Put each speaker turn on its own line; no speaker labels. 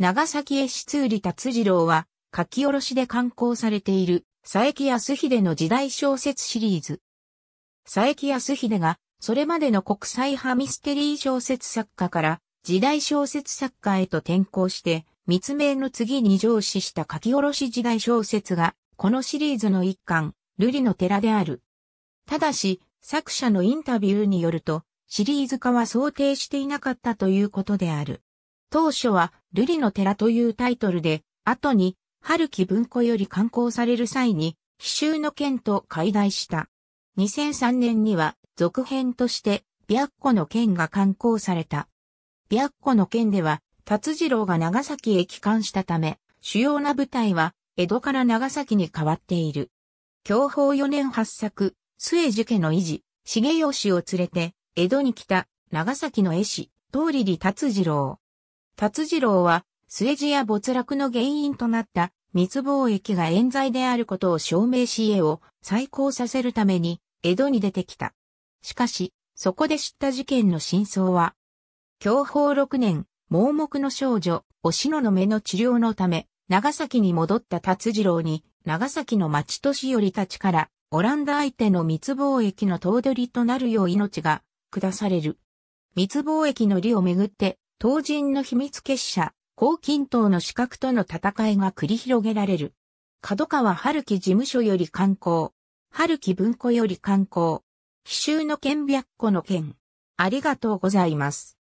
長崎
絵師通利達次郎は、書き下ろしで刊行されている、佐伯康秀の時代小説シリーズ。佐伯康秀が、それまでの国際派ミステリー小説作家から、時代小説作家へと転向して、密命の次に上司した書き下ろし時代小説が、このシリーズの一巻、瑠璃の寺である。ただし、作者のインタビューによると、シリーズ化は想定していなかったということである。当初は瑠璃の寺というタイトルで、後に春木文庫より刊行される際に、奇襲の剣と解題した。2003年には続編として白虎の剣が刊行された。白虎の剣では、達次郎が長崎へ帰還したため、主要な舞台は江戸から長崎に変わっている。享保4年発作、末樹家の維持、重吉を連れて、江戸に来た長崎の絵師、東り里達次郎。達次郎は、末路や没落の原因となった密貿易が冤罪であることを証明し家を再興させるために江戸に出てきた。しかし、そこで知った事件の真相は、享保六年、盲目の少女、おしのの目の治療のため、長崎に戻った達次郎に、長崎の町年寄りたちから、オランダ相手の密貿易の頭取となるよう命が、下される。密貿易の利をめぐって、唐人の秘密結社、高均等の資格との戦いが繰り広げられる。角川春樹事務所より観光。春樹文庫より観光。奇襲の剣白虎の剣。ありが
とうございます。